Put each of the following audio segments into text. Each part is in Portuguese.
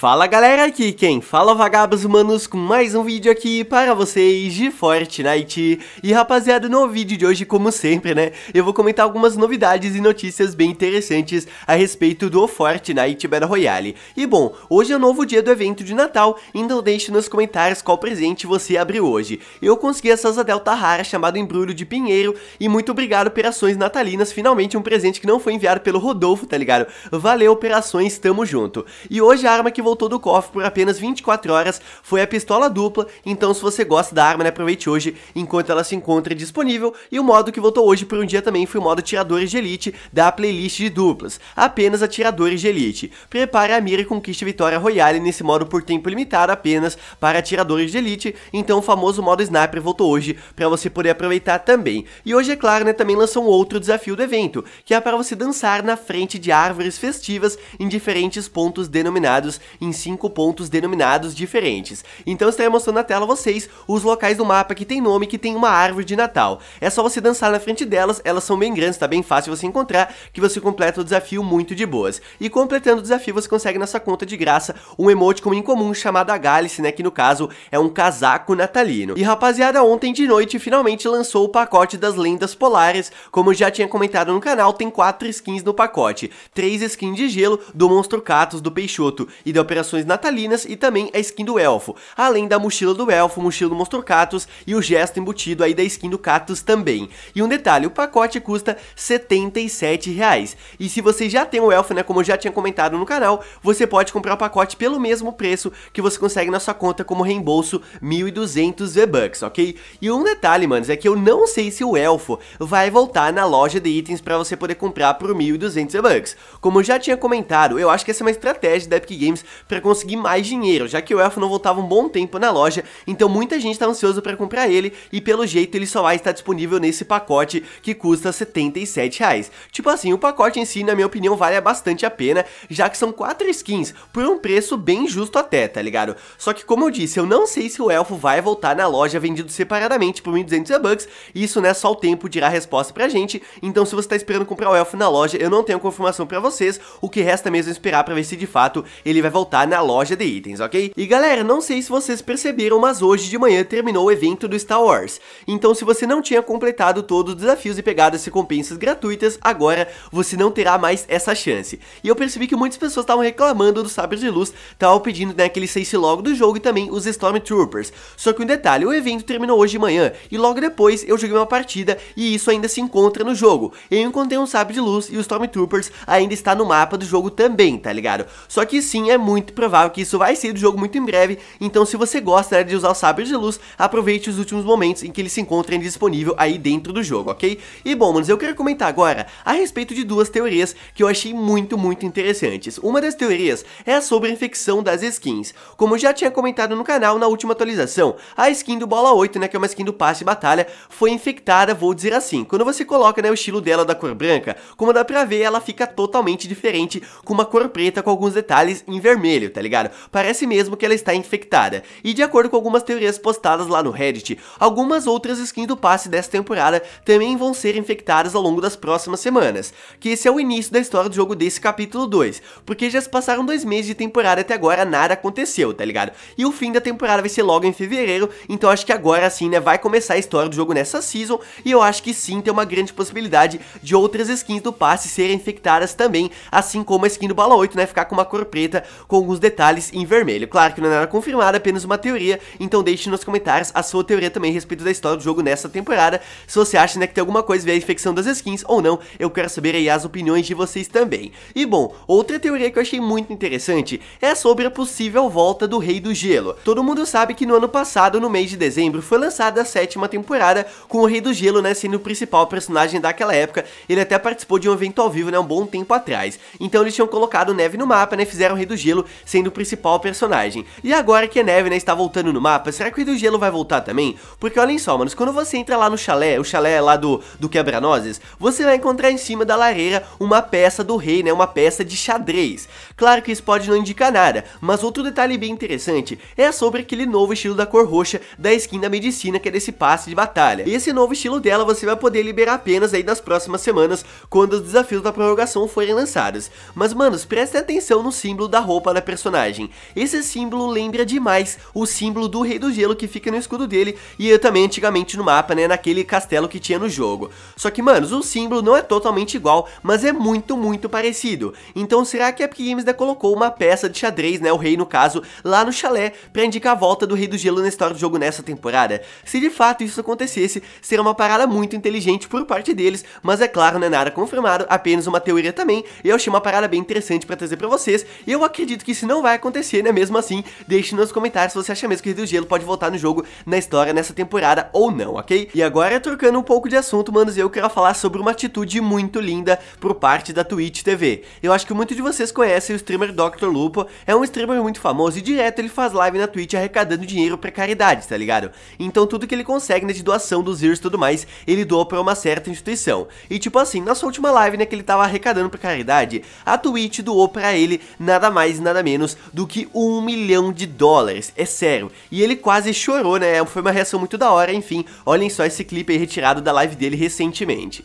Fala galera, aqui quem fala é vagabos humanos com mais um vídeo aqui para vocês de Fortnite E rapaziada, no vídeo de hoje, como sempre né, eu vou comentar algumas novidades e notícias bem interessantes a respeito do Fortnite Battle Royale E bom, hoje é o novo dia do evento de Natal, então deixe nos comentários qual presente você abriu hoje Eu consegui essa asa delta rara chamada Embrulho de Pinheiro e muito obrigado operações natalinas, finalmente um presente que não foi enviado pelo Rodolfo, tá ligado? Valeu operações, tamo junto E hoje a arma que vou voltou do cofre por apenas 24 horas foi a pistola dupla, então se você gosta da arma, né, aproveite hoje enquanto ela se encontra disponível. E o modo que voltou hoje por um dia também foi o modo Atiradores de Elite da playlist de duplas, apenas Atiradores de Elite. Prepare a mira e conquiste vitória royale nesse modo por tempo limitado apenas para Atiradores de Elite, então o famoso modo Sniper voltou hoje para você poder aproveitar também. E hoje, é claro, né, também lançou um outro desafio do evento, que é para você dançar na frente de árvores festivas em diferentes pontos denominados em cinco pontos denominados diferentes. Então estarei mostrando na tela a vocês os locais do mapa que tem nome que tem uma árvore de Natal. É só você dançar na frente delas, elas são bem grandes, tá bem fácil você encontrar, que você completa o desafio muito de boas. E completando o desafio você consegue na sua conta de graça um emote como incomum chamado Agalice, né, que no caso é um casaco natalino. E rapaziada, ontem de noite finalmente lançou o pacote das lendas polares, como já tinha comentado no canal, tem quatro skins no pacote, três skins de gelo do Monstro Catus do Peixoto e da operações natalinas e também a skin do elfo, além da mochila do elfo, mochila do monstro Catus e o gesto embutido aí da skin do Catus também. E um detalhe, o pacote custa 77 reais. E se você já tem o elfo, né, como eu já tinha comentado no canal, você pode comprar o pacote pelo mesmo preço que você consegue na sua conta como reembolso 1.200 V-Bucks, ok? E um detalhe, manos, é que eu não sei se o elfo vai voltar na loja de itens para você poder comprar por 1.200 V-Bucks. Como eu já tinha comentado, eu acho que essa é uma estratégia da Epic Games para conseguir mais dinheiro, já que o elfo não voltava um bom tempo na loja, então muita gente está ansioso para comprar ele e pelo jeito ele só vai estar disponível nesse pacote que custa 77 reais. Tipo assim, o pacote em si, na minha opinião, vale bastante a pena, já que são quatro skins por um preço bem justo até, tá ligado? Só que como eu disse, eu não sei se o elfo vai voltar na loja vendido separadamente por 1.200 bucks, isso né, só o tempo dirá a resposta pra gente, então se você tá esperando comprar o elfo na loja, eu não tenho confirmação pra vocês, o que resta mesmo é esperar pra ver se de fato ele vai voltar voltar na loja de itens, ok? E galera, não sei se vocês perceberam, mas hoje de manhã terminou o evento do Star Wars. Então se você não tinha completado todos os desafios e pegado as recompensas gratuitas, agora você não terá mais essa chance. E eu percebi que muitas pessoas estavam reclamando do sabres de Luz, estavam pedindo né, que ele logo do jogo e também os Stormtroopers. Só que um detalhe, o evento terminou hoje de manhã e logo depois eu joguei uma partida e isso ainda se encontra no jogo. Eu encontrei um Sabre de Luz e os Stormtroopers ainda está no mapa do jogo também, tá ligado? Só que sim, é muito muito provável que isso vai ser do jogo muito em breve, então se você gosta né, de usar o sabres de luz, aproveite os últimos momentos em que eles se encontram disponível aí dentro do jogo, ok? E bom, manos, eu quero comentar agora a respeito de duas teorias que eu achei muito, muito interessantes. Uma das teorias é sobre a infecção das skins. Como eu já tinha comentado no canal na última atualização, a skin do Bola 8, né, que é uma skin do passe batalha, foi infectada, vou dizer assim. Quando você coloca né, o estilo dela da cor branca, como dá pra ver, ela fica totalmente diferente, com uma cor preta com alguns detalhes em vermelho vermelho, tá ligado? Parece mesmo que ela está infectada. E de acordo com algumas teorias postadas lá no Reddit, algumas outras skins do passe dessa temporada também vão ser infectadas ao longo das próximas semanas. Que esse é o início da história do jogo desse capítulo 2, porque já se passaram dois meses de temporada até agora nada aconteceu, tá ligado? E o fim da temporada vai ser logo em fevereiro, então acho que agora sim, né, vai começar a história do jogo nessa season, e eu acho que sim tem uma grande possibilidade de outras skins do passe serem infectadas também, assim como a skin do Bala 8, né, ficar com uma cor preta com alguns detalhes em vermelho. Claro que não é nada confirmado, apenas uma teoria, então deixe nos comentários a sua teoria também a respeito da história do jogo nessa temporada. Se você acha né, que tem alguma coisa a ver a infecção das skins ou não, eu quero saber aí as opiniões de vocês também. E bom, outra teoria que eu achei muito interessante é sobre a possível volta do Rei do Gelo. Todo mundo sabe que no ano passado, no mês de dezembro, foi lançada a sétima temporada com o Rei do Gelo né, sendo o principal personagem daquela época. Ele até participou de um evento ao vivo né, um bom tempo atrás. Então eles tinham colocado neve no mapa, né, fizeram o Rei do Gelo sendo o principal personagem. E agora que a é neve né, está voltando no mapa, será que o do Gelo vai voltar também? Porque olhem só, manos, quando você entra lá no chalé, o chalé lá do, do quebra-nozes, você vai encontrar em cima da lareira uma peça do rei, né, uma peça de xadrez. Claro que isso pode não indicar nada, mas outro detalhe bem interessante é sobre aquele novo estilo da cor roxa da skin da medicina, que é desse passe de batalha. E esse novo estilo dela você vai poder liberar apenas aí nas próximas semanas, quando os desafios da prorrogação forem lançados. Mas, manos, prestem atenção no símbolo da roupa capa da personagem. Esse símbolo lembra demais o símbolo do Rei do Gelo que fica no escudo dele e também antigamente no mapa, né, naquele castelo que tinha no jogo. Só que, manos, o símbolo não é totalmente igual, mas é muito, muito parecido. Então será que a Epic Games ainda colocou uma peça de xadrez, né, o rei no caso, lá no chalé, pra indicar a volta do Rei do Gelo na história do jogo nessa temporada? Se de fato isso acontecesse, seria uma parada muito inteligente por parte deles, mas é claro, não é nada confirmado, apenas uma teoria também, eu achei uma parada bem interessante pra trazer pra vocês, e eu acredito acredito que isso não vai acontecer, né? Mesmo assim, deixe nos comentários se você acha mesmo que o Rei do Gelo pode voltar no jogo na história nessa temporada ou não, ok? E agora, trocando um pouco de assunto, manos, eu quero falar sobre uma atitude muito linda por parte da Twitch TV. Eu acho que muitos de vocês conhecem o streamer Dr. Lupo, é um streamer muito famoso e direto ele faz live na Twitch arrecadando dinheiro pra caridade, tá ligado? Então tudo que ele consegue né, de doação dos ears e tudo mais, ele doa pra uma certa instituição. E tipo assim, na sua última live, né, que ele tava arrecadando pra caridade, a Twitch doou pra ele nada mais nada nada menos do que um milhão de dólares, é sério. E ele quase chorou, né? Foi uma reação muito da hora, enfim. Olhem só esse clipe aí retirado da live dele recentemente.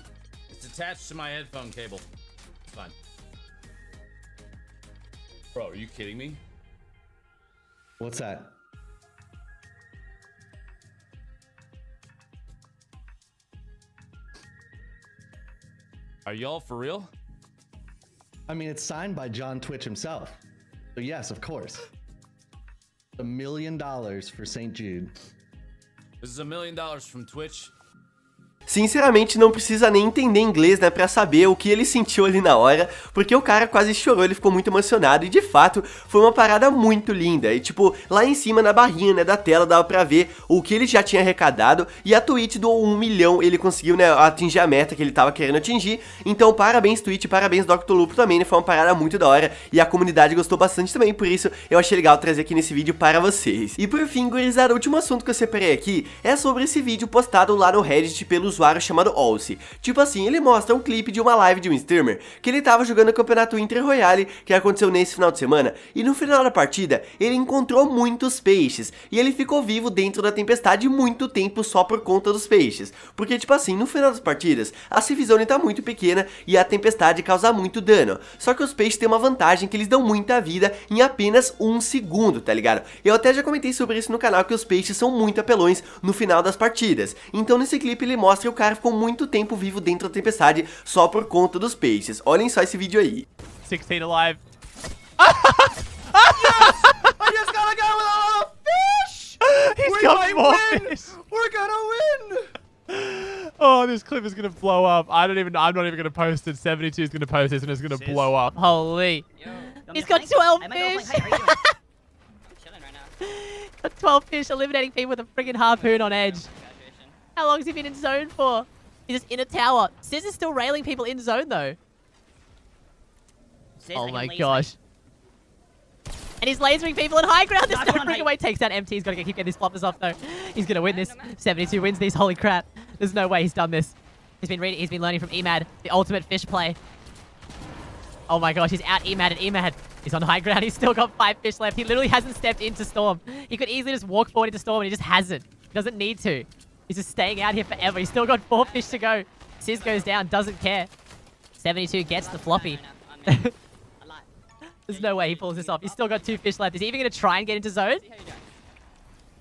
Bro, are you kidding me? What's that? Are y'all for real? I mean, it's signed by John Twitch himself. So yes, of course. A million dollars for St. Jude. This is a million dollars from Twitch. Sinceramente, não precisa nem entender inglês, né, pra saber o que ele sentiu ali na hora, porque o cara quase chorou, ele ficou muito emocionado e de fato foi uma parada muito linda. E tipo, lá em cima na barrinha, né, da tela dava pra ver o que ele já tinha arrecadado e a Twitch do 1 milhão, ele conseguiu, né, atingir a meta que ele tava querendo atingir. Então, parabéns Twitch, parabéns Dr. Lupo também, né, foi uma parada muito da hora e a comunidade gostou bastante também, por isso eu achei legal trazer aqui nesse vídeo para vocês. E por fim, gurizada, o último assunto que eu separei aqui é sobre esse vídeo postado lá no Reddit pelos usuário chamado Olse. Tipo assim, ele mostra um clipe de uma live de um streamer que ele estava jogando o campeonato Inter Royale que aconteceu nesse final de semana e no final da partida ele encontrou muitos peixes e ele ficou vivo dentro da tempestade muito tempo só por conta dos peixes. Porque tipo assim, no final das partidas a Civizone está muito pequena e a tempestade causa muito dano. Só que os peixes têm uma vantagem que eles dão muita vida em apenas um segundo, tá ligado? Eu até já comentei sobre isso no canal que os peixes são muito apelões no final das partidas. Então nesse clipe ele mostra e o cara ficou muito tempo vivo dentro da tempestade só por conta dos peixes. Olhem só esse vídeo aí. 16 alive. Oh, He's got more fish. We're gonna win. Oh, this clip is gonna blow up. I don't even. I'm not even gonna post it. 72 is gonna post this, and it's gonna Jeez. blow up. Holy! Yo, He's got 12 fish. got 12 fish, eliminating people with a friggin' harpoon on edge. How long has he been in zone for? He's just in a tower. Sizz is still railing people in zone, though. Sizz, oh my gosh. And he's lasering people in high ground. This no away takes down MT. He's got to keep getting these floppers off, though. He's going to win this. 72 wins these. Holy crap. There's no way he's done this. He's been reading. He's been learning from Emad, the ultimate fish play. Oh my gosh, he's out Emad and Emad. He's on high ground. He's still got five fish left. He literally hasn't stepped into Storm. He could easily just walk forward into Storm, and he just hasn't. He doesn't need to. He's just staying out here forever. He's still got four fish to go. Sis goes down, doesn't care. 72 gets the floppy. There's no way he pulls this off. He's still got two fish left. Is he even going to try and get into zone?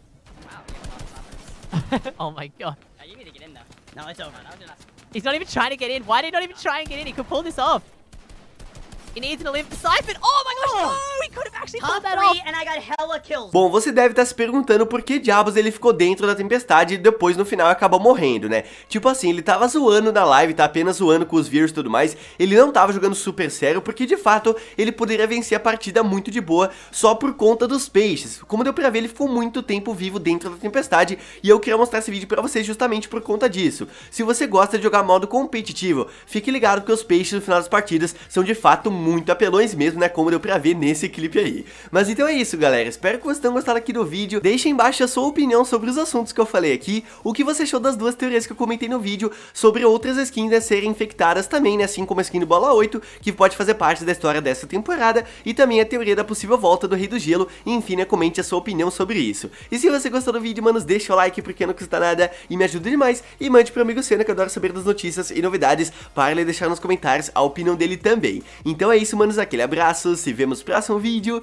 oh my god. No, it's over. He's not even trying to get in. Why did he not even try and get in? He could pull this off. He needs an Olymp. Siphon! Oh my gosh! Oh, he could Bom, você deve estar tá se perguntando por que diabos ele ficou dentro da tempestade e depois no final acabou morrendo, né? Tipo assim, ele tava zoando na live, tá apenas zoando com os vírus e tudo mais, ele não tava jogando super sério porque de fato ele poderia vencer a partida muito de boa só por conta dos peixes. Como deu pra ver, ele ficou muito tempo vivo dentro da tempestade e eu queria mostrar esse vídeo pra vocês justamente por conta disso. Se você gosta de jogar modo competitivo, fique ligado que os peixes no final das partidas são de fato muito apelões mesmo, né? Como deu pra ver nesse clipe aí aí. Mas então é isso, galera. Espero que vocês tenham gostado aqui do vídeo. Deixem embaixo a sua opinião sobre os assuntos que eu falei aqui, o que você achou das duas teorias que eu comentei no vídeo sobre outras skins né, serem infectadas também, né, assim como a skin do Bola 8, que pode fazer parte da história dessa temporada, e também a teoria da possível volta do Rei do Gelo, e enfim, né, comente a sua opinião sobre isso. E se você gostou do vídeo, manos, deixa o like porque não custa nada e me ajuda demais, e mande pro amigo Senna né, que adora saber das notícias e novidades, para ele deixar nos comentários a opinião dele também. Então é isso, manos, aquele abraço, se vemos no próximo vídeo